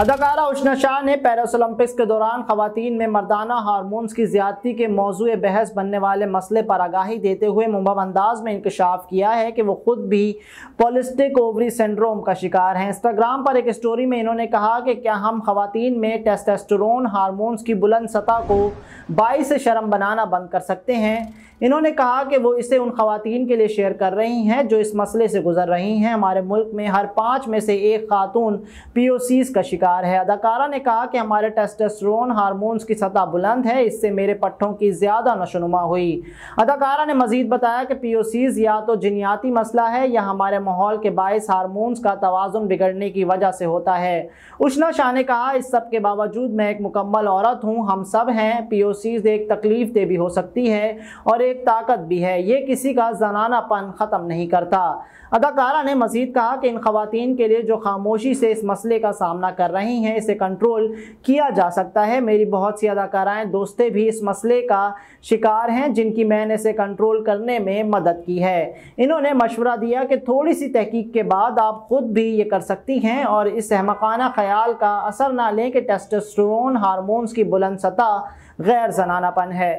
अदाकारा उष्णा शाह ने Paris Olympics के दौरान खातन में मर्दाना हारमोन्स की ज्यादती के मौजू बहस बनने वाले मसले पर आगाही देते हुए मुबम अंदाज में इंकशाफ किया है कि वो खुद भी पोलिस्टिक ओवरी सिंड्रोम का शिकार हैं इंस्टाग्राम पर एक स्टोरी में इन्होंने कहा कि क्या हम खातन में टेस्टेस्टोरोन हारमोन्स की बुलंद सतह को बाई से शर्म बनाना बंद कर सकते हैं इन्होंने कहा कि वो इसे उन खातन के लिए शेयर कर रही हैं जो इस मसले से गुजर रही हैं हमारे मुल्क में हर पाँच में से एक खातून पी ओ सीज का शिकार है अदाकारा ने कहा कि हमारे टेस्टेस्ट्रोन हारमोन्स की सतह बुलंद है इससे मेरे पट्टों की ज़्यादा नशोनुमा हुई अदाकारा ने मजीद बताया कि पी ओ सीज या तो जिनियाती मसला है या हमारे माहौल के बायस हारमोन्स का तोज़ुन बिगड़ने की वजह से होता है उष्णा शाह ने कहा इस सब के बावजूद मैं एक मुकम्मल औरत हूँ हम सब हैं पी ओ सीज एक तकलीफ दे भी हो सकती है और एक एक ताकत भी है ये किसी का जनानापन ख़त्म नहीं करता अदाकारा ने मजीद कहा कि इन खातन के लिए जो खामोशी से इस मसले का सामना कर रही हैं इसे कंट्रोल किया जा सकता है मेरी बहुत सी अदाकाराएँ दोस्तें भी इस मसले का शिकार हैं जिनकी मैंने इसे कंट्रोल करने में मदद की है इन्होंने मशवरा दिया कि थोड़ी सी तहकीक के बाद आप ख़ुद भी ये कर सकती हैं और इस अहमकाना ख्याल का असर ना लें कि टेस्टोस्टेरोन हारमोन्स की बुलंद सतह गैर जनानापन है